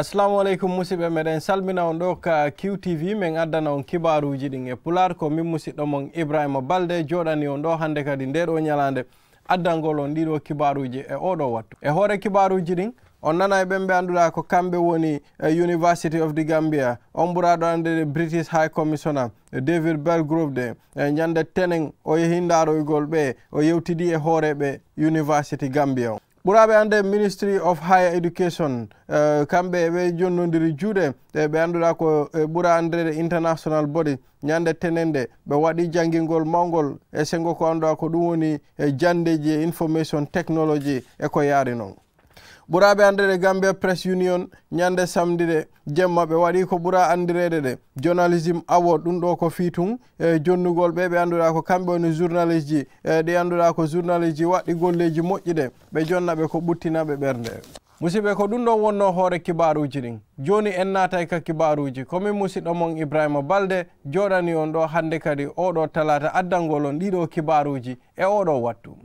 assalamu aleykum musidɓe meɗen salmina on ɗo ka qtv min addana on kibaruji ɗin e pular ko min musidɗo mon ibrahima balde joɗani on ɗo hande kadi nde ɗo ñalade addangol on ɗiɗo kibaruji e oɗo wattu e hoore kibaruji ɗin on nana e ɓen ɓe annduɗa ko kamɓe woni e, university of the gambia on ɓuraɗo andede british high commissioner e, david bell group de e, ñande tenen o yehi ndaroygol ɓe o yewtidi e hooreɓe university gambia o ɓuraɓe ande ministry of higher education eh, kamɓe ɓe jonnodiri juuɗe e ɓe anduɗa ko e ɓuura andrede international body ñande tenende ɓe waɗi jangilgol mawgol e sengo ko anduɗa ko ɗum woni e jandeji e information technology e ko yaari noon ɓuraɓe andede gambia press union ñande samdide jemma ɓe waɗi ko ɓura andirede ɗe journalisme awod ɗum ɗo ko fitun e jonnugol ɓe ɓe anduɗa ko kamɓe woni journaliste ji e ɗi anduɗa ko journaliste ji waɗɗi golleji moƴƴi ɗe ɓe jonnaɓe ko ɓuttinaɓe ɓernde musidɓe ko ɗum ɗon wonno hoore kibaruji ɗin joni en naata e ka kibaruji komin musidɗo mon ibrahima balde joɗani on ɗo hande kadi oɗo talata addangol on ɗiɗo kibaruji e oɗo wattu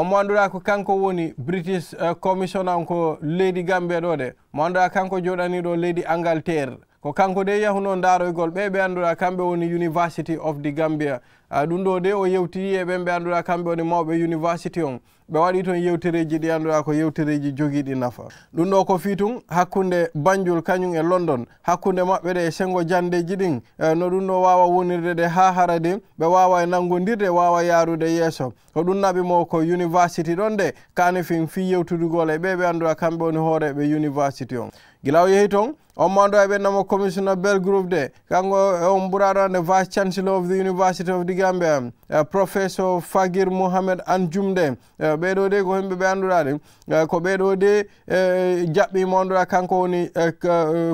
mo anduɗa ko kanko woni british uh, eh, commission ko leydi gambe ɗo de mo anduɗa kanko joɗani ɗo leydi angleterre ko kanko de yahuno daroygol ɓe ɓe annduɗa kamɓe woni university of the gambia ɗum ɗo de o yewtiri e ɓen ɓe annduɗa kamɓe woni mawɓe university on ɓe waɗi toon yewtereji ɗi annduɗa ko yewtereji jogiiɗi nafa ɗum ɗo ko fii tun hakkunde banjul kañum e london hakkunde maɓɓe ɗe e sengo jandeji ɗin e, no ɗum ɗo wawa wonirde ɗe ha hara de ɓe wawa e nangodirde wawa yarude yesso ko ɗum naɓi mo ko university ɗon de kani fin fii yewtudugol e ɓe ɓe annduɗa kamɓe woni hooreɓe university on guilaw yehi toon ommo ɗo ɓennamo commissioner bel groupe de kanko eh, on ɓuraɗo vice chancellor of the university of the gambia eh, professeur fagir mouhamed an jumde ɓeɗo eh, de ko himɓe ɓe annduɗaɗe ko ɓeɗo de jaɓɓi mo annduɗa kanko woni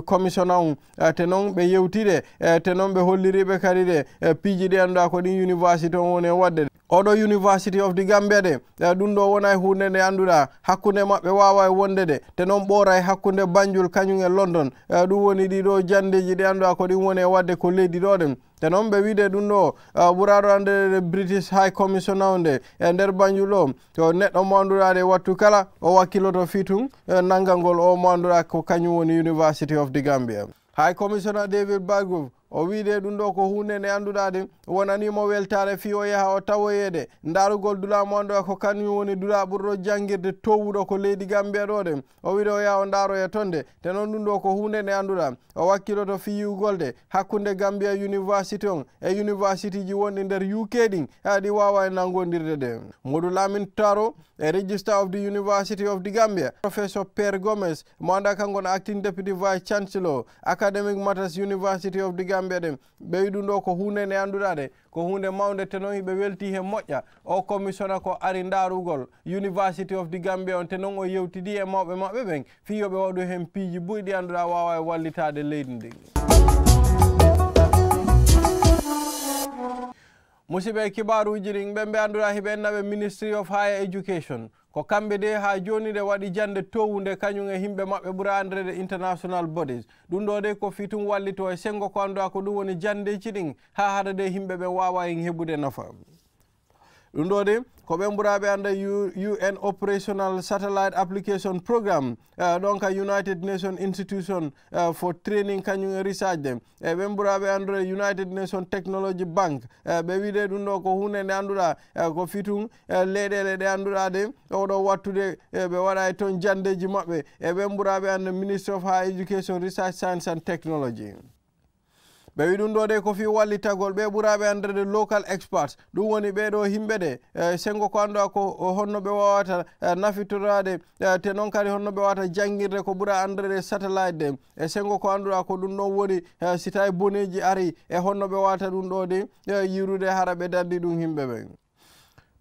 commission on te noon ɓe yewtiɗe te noon ɓe holliriɓe kadi de piiji ɗi annduɗa ko ɗin university on woni e wadde oɗo university of di gambia de ɗum ɗo wona e hunde nde annduɗa hakkude maɓɓe wawa e wonde de te noon ɓoora e hakkude banjul kañum e london ɗum woni ɗiɗo jandeji ɗi annduɗa ko ɗin woni e wadde ko leydi ɗo ɗen te noon ɓe wiide ɗum ɗo ɓuraɗo andeede british high commission awde e nder banjul ɗo to neɗɗo mo annduɗade wattu kala o wakkiloto fitum e, nangal ngol o mo annduɗa ko kañum woni university of di gambia high commissioner david bagrove o wiide ɗum ɗo ko hunde nde anduɗade wonanimo weltare fi o yaha o tawoyede darugol dulamo anɗo e ko kañum woni dula ɓurɗo janguirde towuɗo ko leydi gambia ɗo de o wiide o yaha o daroye tonde te noon ɗum ɗo ko hunde nde anduɗa o wakkiloto fi yugolde hakkude gambia university on e university ji wonɗi nder uk ɗin aɗi wawa e nangodirde de moɗo lamin taro e register of the university of the gambia professor pere gomes mo anda kanko no actin deputy vice chancellor academic matters university of the gambia yiyamɓe ɗen ɓeyi ɗum ɗo ko hunde nde anduɗa de ko hunde mawde te noon hiɓe welti hen moƴƴa o commissiona ko ari ndarugol university of di gambia on te noon o yewtidi e mawɓe maɓɓe ɓen fiyoɓe waɗu hen piiji buyi ɗi anduɗa wawa e wallitade leydi ndi musiɓe kibaruji ɗin ɓen ɓe anduɗa hiɓe ennaɓe ministry of higher education ko kamɓe de ha joni nde waɗi jande towude kañum e himɓe mabɓe ɓuura andrede international bodies ɗum ɗo de ko fitum wallito e sengo ko anduɗa ko ɗum woni jandeji ɗin ha haɗa de himɓeɓe wawa en heɓude nafa ɗum ɗo de ko ɓen ɓuraɓe anda un operational satellite application programme eh, ɗon ka united nation institution eh, for training kañum e research ɗen e eh, ɓen ɓuraɓe andude united nation technology bank ɓe wiide ɗum ɗo ko hunde nde annduɗa ko fitum leyɗele ɗe annduɗa de oɗo wattude ɓe waɗa e toon jandeji maɓɓe e ɓen ɓuraɓe anda ministry of high education research science and technology ɓe wi ɗum ɗo de ko fi wallitagol ɓe ɓuraɓe andrede local experts ɗum woni ɓeɗo himɓe ɗe e, sengo ko anduɗa ko honno ɓe wawata e, nafitorade e, te noon kadi honno ɓe wawata jangguirde ko ɓuura andrede satellite ɗe e sengo ko anduɗa ko ɗum ɗon woni si tawi boneji ari e honno ɓe wawata ɗum ɗo de yirude hara ɓe dandi ɗum himɓe ɓen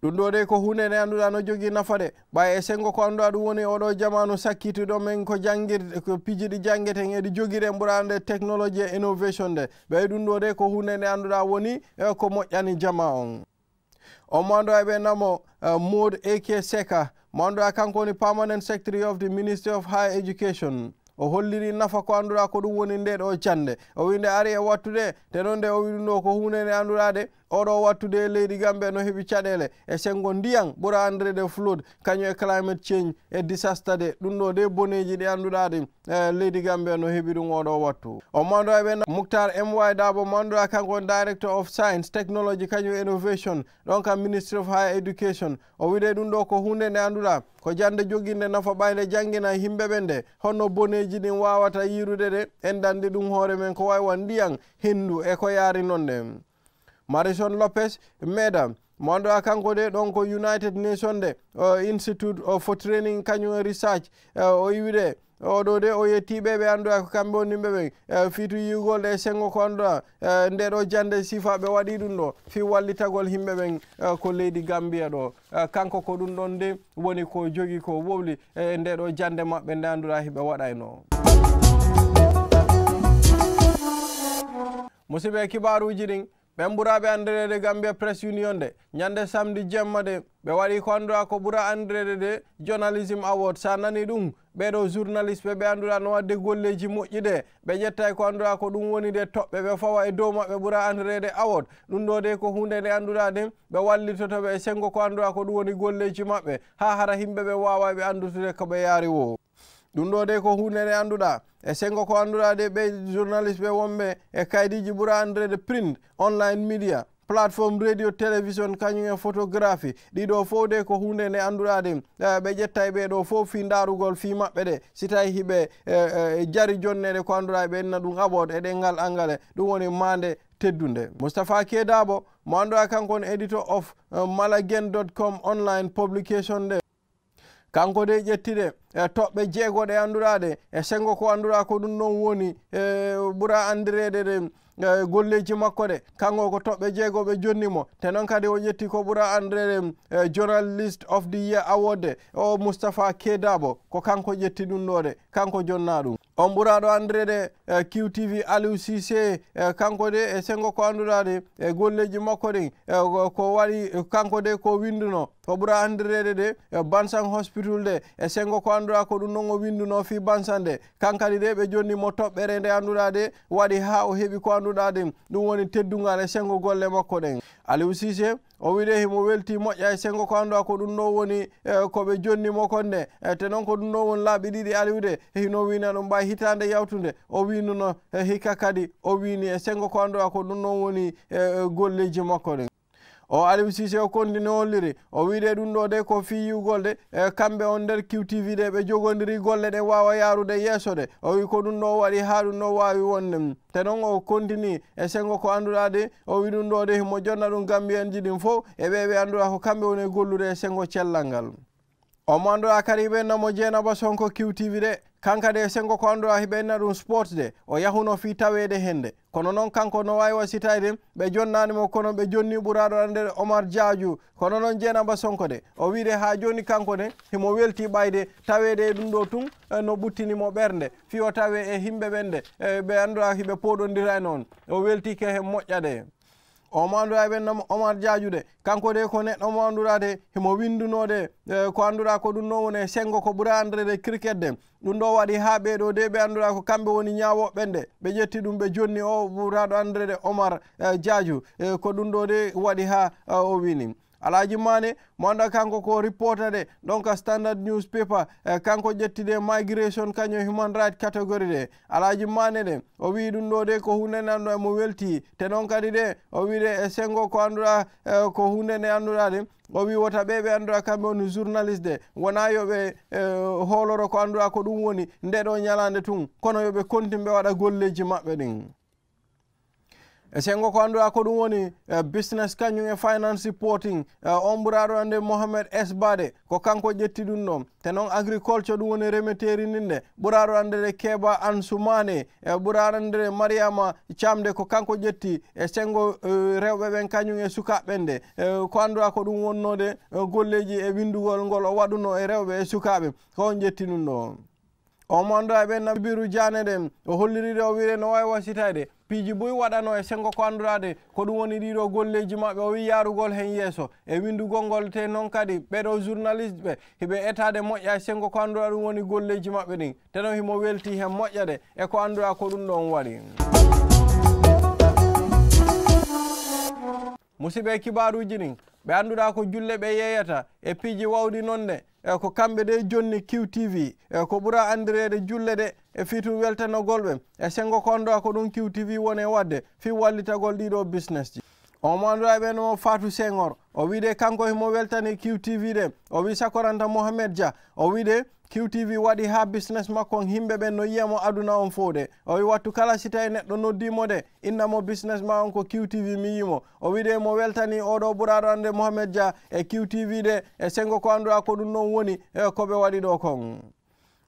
ɗum ɗo de ko hunde nde annduɗa no jogi nafade ɓay e senggo ko annduɗa ɗum woni oɗo jamanu sakkituɗo men ko janguirde ko piji ɗi jangueten eɗi joguiren ɓuurande technologie e innovation nde ɓay ɗum ɗo de ko hunde nde annduɗa woni e ko moƴƴani jama on o mo anduɗa ɓe namo eh, mod ak seka mo anduɗa kanko woni permanent secretary of the ministry of high education o holliri nafa ko anduɗa ko ɗum woni nde ɗo jande o wi nde ari e wattude te noon nde o wi ɗum ɗo ko hunde nde annduɗa de oɗo wattude leydi gambe no heeɓi caɗele e sengo ndiyan ɓura andrede flood kañum e climate change e disaster de ɗum ɗo de boneji ɗi anduɗaɗi e leydi gambe no heeɓi ɗum oɗo wattu o mandoya ɓe mouhtar my dabo mandoya kanko on director of science technology kañum innovation ɗon kam ministry of higher education o wiɗe ɗum ɗo ko hunde nde annduɗa ko jande joguinde nafa ɓayde jangguina yimɓe ɓen nde honno boneji ɗin wawata yirude de en dandi ɗum hoore men ko waywa ndiyan hendu e ko yaari noon nde marison lopes meda mo anduɗa kanko de ɗon ko united nation de institute uh, for training kañum research uh, o yiwide oɗo de o e, yettiɓeɓe anduɗa e, e, ko kamɓe on nimɓeɓe fiito yigolde e sengo ko anduɗa nde ɗo jande sifaɓe waɗi ɗum ɗo fi wallitagol himɓeɓen ko leydi gambia ɗo kanko ko ɗum ɗon de woni ko jogui ko wowli e nde ɗo jande mabɓe nde anduɗa heɓe waɗayno musibɓe kibaruji ɗin ɓen ɓuraɓe andirede gambia press union de ñande samedi jemma de ɓe waɗi ko anduɗa ko ɓura andirede de journalisme award sa nani ɗum ɓeɗo journaliste ɓe ɓe anduɗa no wadde golleji moƴƴi de ɓe ƴettay ko anduɗa ko ɗum woni de toɓɓe ɓe fawa e dow maɓɓe ɓura andirede award ɗum ɗo de ko hunde nde anduɗa de ɓe wallitotoɓe e sengo ko anduɗa ko ɗum woni golleji maɓɓe ha hara himɓeɓe wawaɓe andutude koɓe yaari woo ɗum ɗo de ko hunde nde annduɗa e sengo ko annduɗa de ɓe journaliste ɓe wonɓe e kaydiji ɓuura andrede print online média plateforme radio télévision kañum e photographie ɗiɗo fof de ko hunde nde annduɗade ɓe ƴetta e ɓeɗo fof fi darugol fi maɓɓe ɗe si tawi hiɓe e, e, e jari jonnede ko annduɗa ɓe enna ɗum abode e ɗengal engalais ɗum woni mande teddude moustapha kedabo mo annduɗa kankon éditor of malagen dot com online publication nde kanko de ƴettiɗe e eh, toɓɓe jeego ɗe anduraɗe e sengo ko andura ko ɗum noon woni e ɓura andirede ɗe golleji makko ɗe kanko ko toɓɓe jeego ɓe jonnimo te noon kadi o ƴetti ko ɓura andirede journalist of the year awodde o moustapha kedabo ko kanko ƴetti ɗum ɗo de kanko jonna ɗum on ɓuraɗo andirede e, qtv aliou cc e, kanko de e sengo ko anduɗade e golleji makko ɗin e, ko waɗi kanko de ko winduno ko ɓura andirede de bansan hospital de e sengo ko anduɗa ko ɗum non o winduno fi bansan de kankadi de ɓe jonni mo toɓɓere nde anduɗade waɗi ha o heeɓi ko anduɗa ɗin ɗum woni teddugal e sengo golle makko ɗen aliou sise o wiɗe himo welti moƴƴa e sengo ko anndu a ko ɗum ɗo woni e, koɓe jonnimo kon nde e, te noon ko ɗum ɗo woni laaɓi ɗiɗi aliou de hino wina ɗum mbawi hitande yawtude o winuno e, hikka kadi o wini e sengo ko anndu a ko ɗum ɗon woni golleji makko ɗen o arim sise o kondini holliri o wiide ɗum ɗo de ko fiyugol de e kamɓe on nder qtv de ɓe jogodiri golle ɗe wawa yarude yesso de o wi ko ɗum ɗo waɗi ha ɗum ɗo wawi wonde te noon o kontini e sengo ko anduɗa de o wi ɗum ɗo de himo jonna ɗum gambiyanji ɗin fo e ɓeɓe anduɗa ko kamɓe woni e gollude e sengo cellal ngal o mo anduɗa kadi hiɓenno mo jeenaba sonko qtv de kanka de sengo ko anduɗa hiɓenna ɗum sport de o yahuno fi tawede hennde kono noon kanko no wawi wasitade ɓe jonnanimo kono ɓe jonni ɓuraɗo an nder omar diadio kono noon jeenaba sonko de o wiide ha joni kanko de himo welti ɓayde tawede e ɗum ɗo tun e no ɓuttinimo ɓernde fi o tawe e himɓe ɓen de e ɓe anduɗa hiɓe poɗodira e noon o weltike hen moƴƴa de o manndura wennamo omar diadiou de kanko de ko neɗɗo mandurade himo windunode e, ko andura ko ɗum ɗo wone sengo ko ɓuura andrede criket de ɗum ɗo waɗi ha ɓeeɗo de ɓe andura ko kamɓe woni ñawoɓɓe nde ɓe ƴetti ɗum ɓe jonni o ɓuraɗo andrede omar diadiou e, e, ko ɗum ɗo de waɗi ha o winni alaji mane mo kanko ko reporter de donc standard newspaper eh, kanko ƴettide migration kanyo human right category de alaji mane de o wi ɗum ɗo de ko hunde nde mo welti te non kadi de o wi de eh, sengo ko andura eh, ko hunde nde andura de o wi wota ɓe ɓe andura kamɓe woni journaliste de wona yoɓe hooloro eh, ko andura ko ɗum woni nde ɗo tun kono yo be ɓe waɗa golleji mabbe ɗin e sengo ko anduɗa ko ɗum woni e business kañum e finance supporting e on ɓuraɗo ande mohamed sbade ko kanko ƴetti ɗum ɗon te noon agriculture ɗum woni remeteri nin de ɓuraɗo andere keba ansoumane e ɓuraɗo andere mariama camde ko kanko ƴetti e sengo e, rewɓe ɓen kañum e sukaɓɓen de ko anduɗa ko ɗum wonnode golleji e windugol ngol o waɗuno e rewɓe e sukaɓe ko on ƴetti ɗum ɗo o mando aɓe e nabiru diane ɗen o hollirire o wiire no wawi wasitade piiji boyi waɗano e senngo ko anndurade ko ɗum woni ɗiɗo golleji maɓɓe o wi yarugol hen yesso e windugol ngol te noon kadi ɓeɗo journaliste ɓe hiɓe etade moƴƴa e senngo ko anndura ɗum woni golleji maɓɓe ɗin teno himo welti hen moƴƴa de e ko anndura ko ɗum ɗon waɗi musiɓe kibaruji ɗin ɓe annduɗa ko julle ɓe yeeyata e piiji wawɗi nonne e ko kamɓe ɗe jonni qiw tv e ko ɓura andirede julle ɗe e fitu weltanogolɓe e sengo kondo ko ɗum qiw tv woni e wadde fi wallitagol ɗiɗo business ji on mo annduɗa ɓenomo fatou sengor o wiide kanko emo weltani qtv de o wi sakoranta mouhamed dia o wiide qtv waɗi ha business makko himɓe ɓen no yiyamo aduna on fo de o wi wattu kala si tawi neɗɗo noddimo de innamo business ma on ko qtv mi yimo o wiide mo weltani oɗo ɓuraɗo ande mouhamed dia e qtv de e sengo ko anduɗa ko ɗum noon woni e koɓe waɗi ɗo kon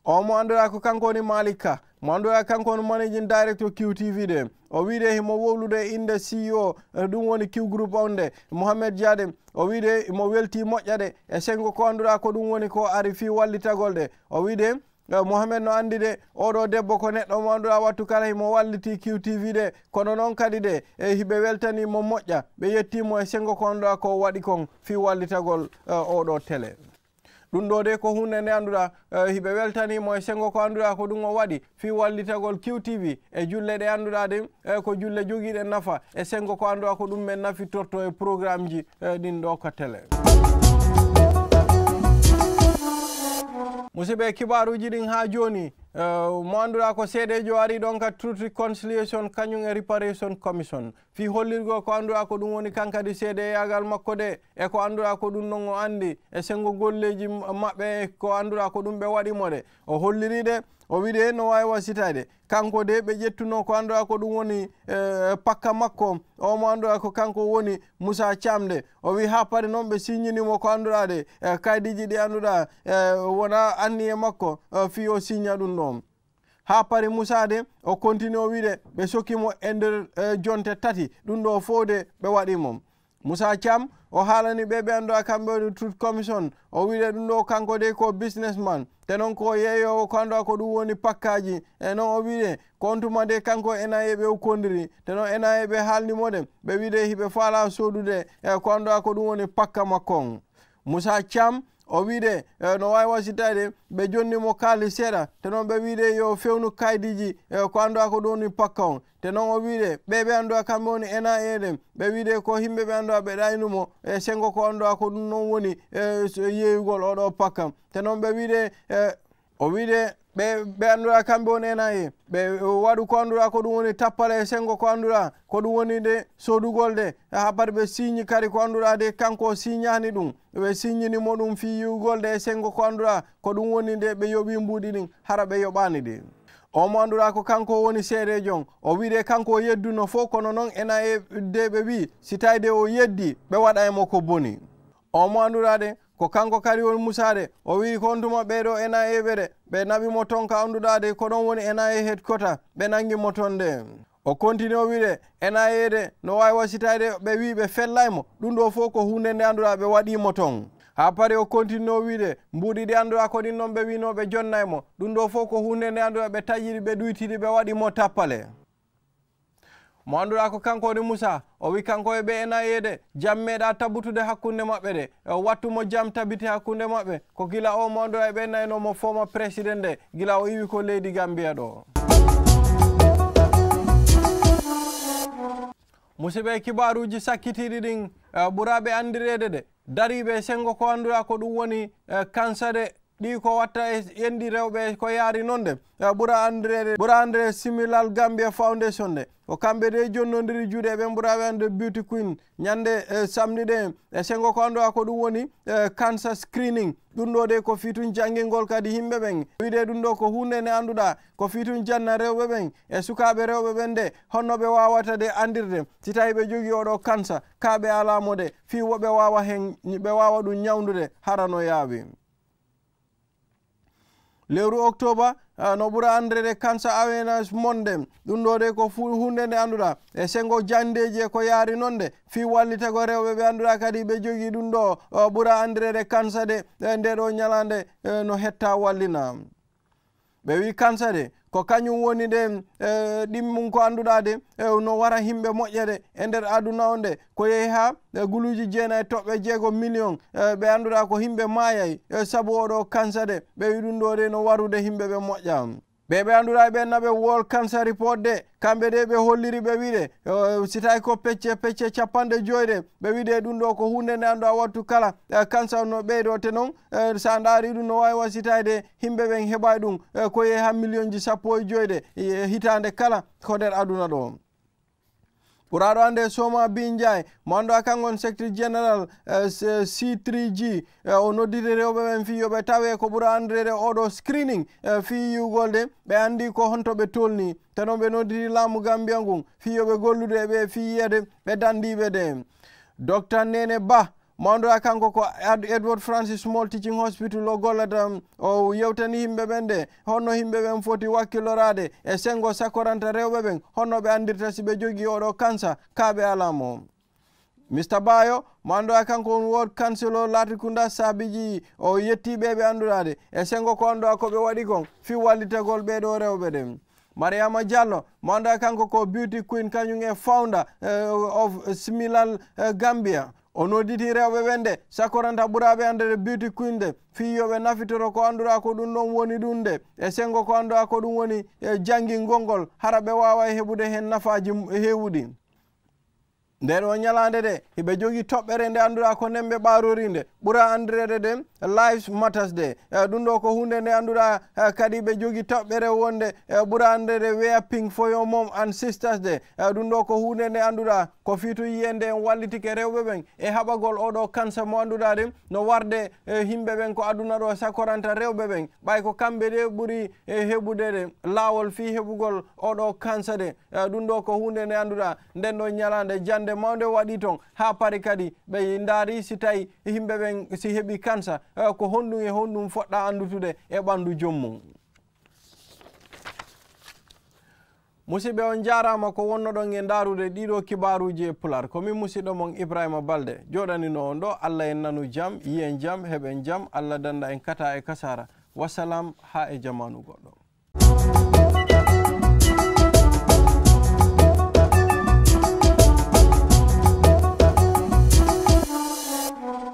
o mo anduɗa ko kanko woni malik ka mo anduɗa kanko woni manéjin directo qtv de E o wiide eh, mo wowlude inde ceo ɗum woni q groupe on de mouhamed diade o wiide mo welti moƴƴaɗe e sengo ko anduɗa ko ɗum woni ko ari fi wallitagol de o wiide eh, mouhamed no andi de oɗo debbo ko neɗɗo mo anduɗa wattu kala himo walliti tv de kono noon kadi de e hiɓe weltanimo moƴƴa ɓe yettimo e sengo ko anduɗa ko waɗi kon fi wallitagol eh, oɗo télé ɗum ɗo de ko hunde nde annduɗa eh, hiɓe weltanimo e sengo ko annduɗa ko ɗum o waɗi fi wallitagol qtv e julle ɗe annduɗa ɗen eh, ko julle joguiɗe nafa e sengo ko annduɗa ko ɗum men nafi torto e programme ji eh, ɗin ɗo ko télé musiɓe kibaruji ɗin ha joni Eh, mo annduɗa ko seeɗejo ari ɗon ka truti conciliation kañum e reparation commission fi hollirgo ko annduɗa ko ɗum woni kankadi seeɗe yagal makko de e ko annduɗa ko ɗum non o andi e sengo golleji maɓɓe e ko annduɗa ko ɗum ɓe waɗimo de o holliride o wiɗi no wawi wasitade kanko de ɓe ƴettuno ko annduɗa ko ɗum woni eh, pakka makko o mo annduɗa ko kanko woni moussa camde o wi ha paari noon ɓe signinimo ko annduɗa de eh, kaydiji ɗi annduɗa wona anni e makko fi o signa ɗum ɗo noon ha pari musade o continue o wiide ɓe sokimo e nder uh, jonte tati ɗum ɗo fowde ɓe waɗimo moussa cam o haalani ɓe ɓe anndu a kamɓe wode tout commission o wiide ɗum ɗo kanko de ko businessman te noon ko yeeyowo ko anndu a ko ɗum woni pakkaji e noon o wiide kontuma de kanko ena e ɓe ukkondiri te noon ena e ɓe haalnimode ɓe wiide hiɓe faala soodude e ko anndu a ko ɗum woni pakka makkon moussa cam o wiide e, no wawi wasitade ɓe jonni mo kaali seeɗa te noon ɓe wiide yo fewnu kayidiji e, ko anndua ko ɗoni pakka on te noon o wiide ɓe ɓe anndua kamɓe woni ena e ɗen ɓe wiide ko himɓe ɓe anndua ɓe ɗaynumo e sengo ko anndua ko ɗum noon woni e, yeeyugol oɗo pakkam te noon ɓe wiide o wiide ɓe ɓe anndura kamɓe woni enayi ɓe waɗu ko anndura ko ɗum woni tappale e sengo ko anndura ko ɗum woni de sodugol de ha pat ɓe signe kadi ko anndura de kanko signani ɗum ɓe signinimo ɗum fi yugol de e sengo ko anndura ko ɗum woni de ɓe yoɓi mbuɗi ɗin hara ɓe yoɓani de o mo anndura ko kanko woni seedejon o wiide kanko yedduno fof kono noon ena e de ɓe wi si tawi de o yeddi ɓe waɗa e mo ko boni o mo anndura de ko kanko kari woni musare o wi ko duma ɓeɗo ena eɓere ɓe naɓi mo ton ka anduɗade koɗon woni ena e, e het kota ɓe nangi mo ton de o kontini o wiɗe ena yede no wawi wasitade ɓe wi ɓe fellaymo ɗum ɗo fof ko hunde nde anduɗa ɓe waɗimo ton ha paari o kontini o wiɗe mbuɗiɗi anduɗa koɗin noon ɓe winoɓe jonnaymo ɗum ɗo fof ko hunde nde anduɗa ɓe taƴiri ɓe ɗuytiɗi ɓe waɗimo tappale mo annduɗa ko kanko ni moussa o wi kanko e ɓe e nayeede jam meeɗa tabbitude hakkunde maɓɓe de e wattumo jam tabiti hakkunde maɓɓe ko gila o mo annduɗa e ɓe nayno mo foma président nde gila o yiwi ko leydi gambiya ɗo musiɓe kibaruji sakkitiɗi ɗin e ɓuraɓe andirede de dariɓe sengo ko annduɗa ko ɗum woni e kansade ɗi ko watta e yendi rewɓe ko yaari noon de e ɓura andirede ɓura andire similal gambia foundation de ko kamɓe de jonnodiri juuɗe ɓe ɓuraɓe ande beauty queen ñande samedi ɗe e sengo ko anduwa ko ɗum woni e, cancer screening ɗum ɗo de ko fitun jangingol kadi yimɓe ɓen wiide ɗum ɗo ko hunde nde anduɗa ko fitun janna rewɓe ɓen e sukaɓe rewɓe ɓen de honno ɓe wawata de andirde si tawi ɓe jogui oɗo cancer kaɓe alamo de fi woɓe wawa hen ɓe wawa ɗum ñawdude harano yaawi Leru Oktoba no bura andre re kansa awenaj monde dundode ko ful hunde de andura e sengo jandeje ko nonde fi wallita ko rewbe andura kadi be jogi dundo bura andre re kansa de e deedo nyalande e, no hetta wallina be wi kansa de ko kañum woni de e, ɗimmum ko anduɗade e, no wara himɓe moƴƴede e nder aduna o nde ko yehi ha e, guluji jeenayi toɓɓe jeego million ɓe anduɗa ko himɓe maayayi sabu oɗo kansa de ɓe wiɗum ɗo de no warude himɓe ɓe moƴƴa ɓe ɓe anduraɓe ɓen naɓe wol cancer report de kamɓe de ɓe holliri ɓe wiɗe si tawi ko pecce pecce capanɗe joyi ɗe ɓe wiɗe ɗum ɗo ko hunde nde anduɗa wattu kala e, cancer no ɓeydo te noon e, sa daari ɗum no wawi wa sitaide himɓe ɓen heɓa ɗum e, koye ha million ji sappo e joyi ɗe hitande kala ko nder aduna ɗo ɓuraɗo hannde soma bindiae mando a kangon secretary général eh, eh, c3g eh, o noddiri rewɓe ɓen fiyoɓe tawe ko ɓura andrede oɗo screening fiyugolde ɓe andi ko honto ɓe tolni tano ɓe noddiri laamu gambia ngun fiyoɓe gollude ɓe fiyiyede ɓe dandiɓe de docteur nene ba mawdoya kanko ko edward francis small teaching hospital o golladam o yewtani yimɓe ɓen de honno yimɓe ɓen foti wakkilorade e sengo sakoranta rewɓe ɓen honno ɓe andirta si ɓe jogui oɗo kansa kaaɓe alamo mr bayo mawdoya kanko on wod cancelo latikunda saabiji o yettiɓe ɓe andurade e sengo ko andoya koɓe waɗi kon fi wallitagol ɓeɗo rewɓe ɗen mariama diallo mawdoya kanko ko beauty queen kañum e founda uh, eh, of similal uh, eh, gambia o nodditi rewɓe ɓen de sakoranta ɓuraɓe andede beauty queen de fiyoɓe nafitoto ko andura ko ɗum ɗon woni ɗum de e sengo ko andura ko ɗum woni e jangi gongol hara ɓe wawa e heɓude hen nafaji e hewuɗi nden o ñalande de hiɓe jogui toɓɓere nde anduɗa ko ndenɓe ɓarori nde ɓuura andirede de lives matas de e, ɗum ɗo ko hunde nde anduɗa e, kadi ɓe jogui toɓɓere wonde e, ɓuura andirede wea ping foyo mom an sisters de ɗum ɗo ko hunde nde anduɗa ko fiito yiyende en wallitike rewɓe ɓen e haɓagol oɗo kansa mo anduɗa de no warde himɓe ɓen ko aduna ɗo sakoranta rewɓe ɓen ɓay ko kamɓe de ɓuuri heɓude de lawol fi heɓugol oɗo kansa de ɗum ɗo ko hunde nde anduɗa nden ɗo ñalande jande mawde mawde waɗi toon ha paari kadi ɓe daari si tawi yimɓe ɓen si heɓi kansa e ko honɗum e honɗum foɗɗa andutude e ɓandu jommum musidɓe on jarama ko wonno ɗon e darude ɗiɗo kibaruji e pular komin musidɗo mon ibrahima balde joɗanino on ɗo allah en nanu jaam yiyen jaam heɓen jaam allah danda en kata e kasara wassalam ha e jamanu goɗɗo